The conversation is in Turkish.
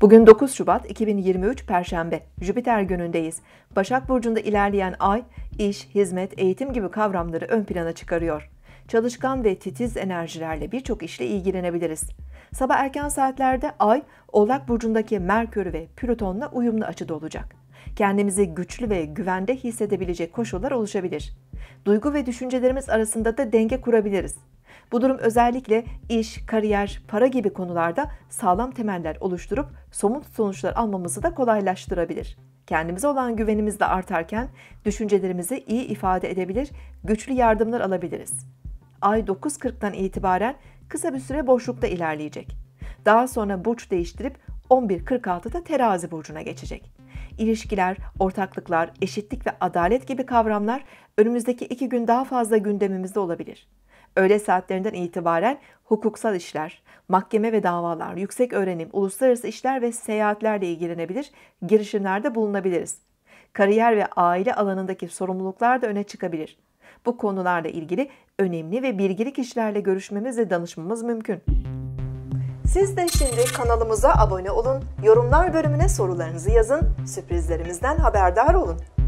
Bugün 9 Şubat 2023 Perşembe, Jüpiter günündeyiz. Başak Burcu'nda ilerleyen ay, iş, hizmet, eğitim gibi kavramları ön plana çıkarıyor. Çalışkan ve titiz enerjilerle birçok işle ilgilenebiliriz. Sabah erken saatlerde ay, Oğlak Burcu'ndaki Merkür ve Plüton'la uyumlu açıda olacak. Kendimizi güçlü ve güvende hissedebilecek koşullar oluşabilir. Duygu ve düşüncelerimiz arasında da denge kurabiliriz. Bu durum özellikle iş, kariyer, para gibi konularda sağlam temeller oluşturup somut sonuçlar almamızı da kolaylaştırabilir. Kendimize olan güvenimiz de artarken düşüncelerimizi iyi ifade edebilir, güçlü yardımlar alabiliriz. Ay 9.40'tan itibaren kısa bir süre boşlukta ilerleyecek. Daha sonra burç değiştirip 11.46'da terazi burcuna geçecek. İlişkiler, ortaklıklar, eşitlik ve adalet gibi kavramlar önümüzdeki iki gün daha fazla gündemimizde olabilir öğle saatlerinden itibaren hukuksal işler, mahkeme ve davalar, yüksek öğrenim, uluslararası işler ve seyahatlerle ilgilenebilir, girişimlerde bulunabiliriz. Kariyer ve aile alanındaki sorumluluklar da öne çıkabilir. Bu konularla ilgili önemli ve bilgili kişilerle görüşmemiz ve danışmamız mümkün. Siz de şimdi kanalımıza abone olun, yorumlar bölümüne sorularınızı yazın, sürprizlerimizden haberdar olun.